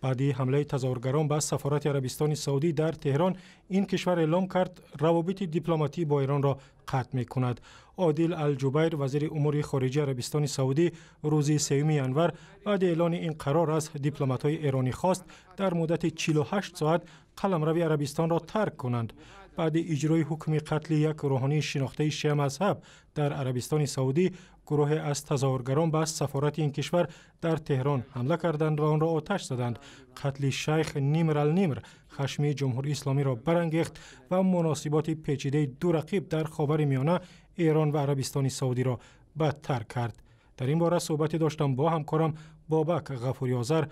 بعدی حمله تظاهرگران به سفارت عربستان سعودی در تهران، این کشور اعلام کرد روابط دیپلماتی با ایران را قطع می کند. عادل الجبیر وزیر امور خارجه عربستان سعودی روز سیومی انور بعد اعلان این قرار از دیپلمات های ایرانی خواست در مدت 48 ساعت قلم روی عربستان را ترک کنند بعد اجرای حکم قتل یک روحانی شناخته شیعه مذهب در عربستان سعودی گروه از تظاهرگران به سفارت این کشور در تهران حمله کردند و آن را آتش زدند قتل شیخ نیمر النیمر خشمی جمهوری اسلامی را برانگیخت و مناسبات پیچیده دو رقیب در خاور میانه ایران و عربستان سعودی را بدتر کرد در این باره صحبتی داشتم با همکارم بابک غفوری آذر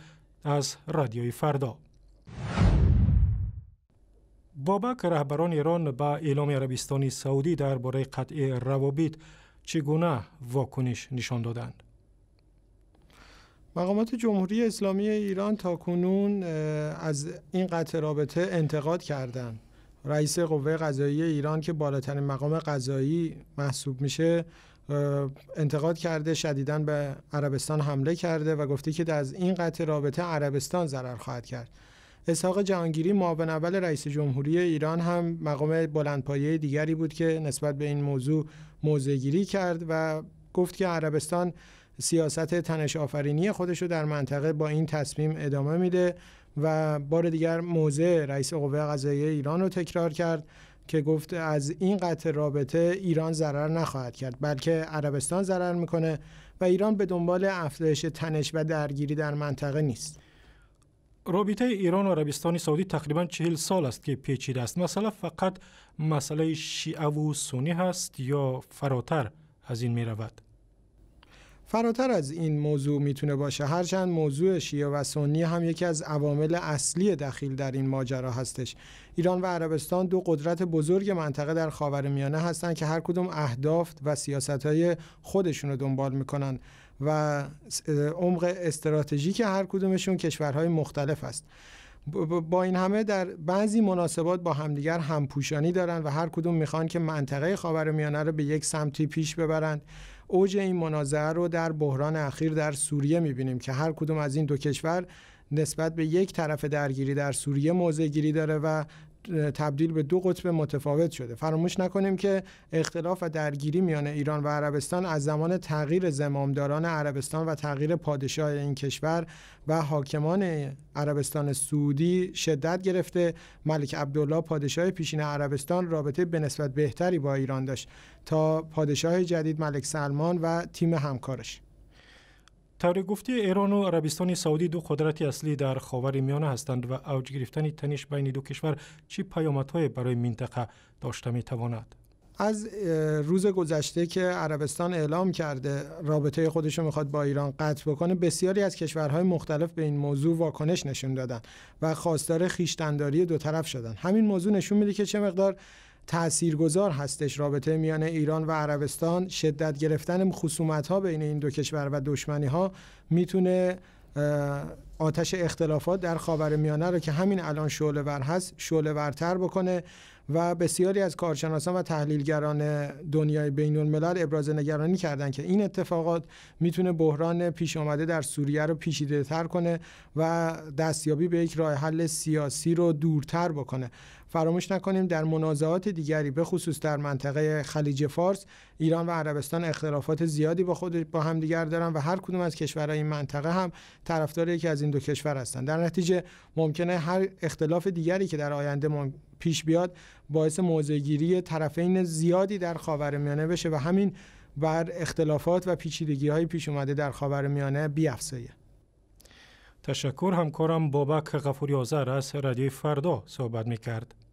از رادیوی فردا بابک رهبران ایران به اعلام عربستان سعودی در باره قطع روابط چگونه نشان نشان دادند؟ مقامات جمهوری اسلامی ایران تا کنون از این قطع رابطه انتقاد کردند. رئیس قوه قضایی ایران که بالاترین مقام قضایی محسوب میشه انتقاد کرده شدیدا به عربستان حمله کرده و گفته که از این قطع رابطه عربستان ضرر خواهد کرد اسحاق جهانگیری معاون اول رئیس جمهوری ایران هم مقام بلندپایه دیگری بود که نسبت به این موضوع موضعگیری کرد و گفت که عربستان سیاست تنش آفرینی خودش رو در منطقه با این تصمیم ادامه میده و بار دیگر موضع رئیس قوه قضاییه ایران رو تکرار کرد که گفت از این قطع رابطه ایران ضرر نخواهد کرد بلکه عربستان ضرر میکنه و ایران به دنبال افزایش تنش و درگیری در منطقه نیست رابطه ایران و عربستان سعودی تقریبا چهل سال است که پیچیده است مسئله فقط مسئله شیعه و سنی هست یا فراتر از این می رود فراتر از این موضوع میتونه باشه هرچند موضوع شیعه و سنی هم یکی از عوامل اصلی دخیل در این ماجرا هستش ایران و عربستان دو قدرت بزرگ منطقه در خاورمیانه هستند که هر کدوم اهداف و سیاست های خودشون رو دنبال میکنن و عمق استراتژیک هر کدومشون کشورهای مختلف است با این همه در بعضی مناسبات با همدیگر همپوشانی دارند و هر کدوم میخوان که منطقه خاورمیانه رو به یک سمتی پیش ببرند اوج این مناظره رو در بحران اخیر در سوریه میبینیم که هر کدوم از این دو کشور نسبت به یک طرف درگیری در سوریه موضع گیری داره و تبدیل به دو قطب متفاوت شده فراموش نکنیم که اختلاف و درگیری میان ایران و عربستان از زمان تغییر زمامداران عربستان و تغییر پادشاه این کشور و حاکمان عربستان سعودی شدت گرفته ملک عبدالله پادشاه پیشین عربستان رابطه به نسبت بهتری با ایران داشت تا پادشاه جدید ملک سلمان و تیم همکارش ایران و عربستان سعودی دو قدرت اصلی در خاور میانه هستند و اوج گرفتن تنش بین کشور دو کشور چی برای منطقه داشته می تواند؟ از روز گذشته که عربستان اعلام کرده رابطه خودش رو میخواد با ایران قطع بکنه بسیاری از کشورهای مختلف به این موضوع واکنش نشون دادن و خواستار خیشتنداری دو طرف شدن همین موضوع نشون میده که چه مقدار تاثیرگذار هستش رابطه میان ایران و عربستان شدت گرفتن خصومت ها بین این دو کشور و دشمنی ها میتونه آتش اختلافات در میانه رو که همین الان شعله ور هست شعله ورتر بکنه و بسیاری از کارشناسان و تحلیلگران دنیای بین الملل ابراز نگرانی کردند که این اتفاقات میتونه بحران پیش آمده در سوریه رو پیچیده تر کنه و دستیابی به یک راه حل سیاسی رو دورتر بکنه فراموش نکنیم در منازعات دیگری به خصوص در منطقه خلیج فارس ایران و عربستان اختلافات زیادی با خود با همدیگر دارن و هر کدوم از کشورهای این منطقه هم طرفدار یکی از دو کشور هستند در نتیجه ممکنه هر اختلاف دیگری که در آینده پیش بیاد باعث موضعگیری طرفین زیادی در میانه بشه و همین بر اختلافات و پیچیدگی های پیش اومده در خاورمیانه بیافزایه تشکر همکارم بابک غفوری آزر از ردیو فردا صحبت میکرد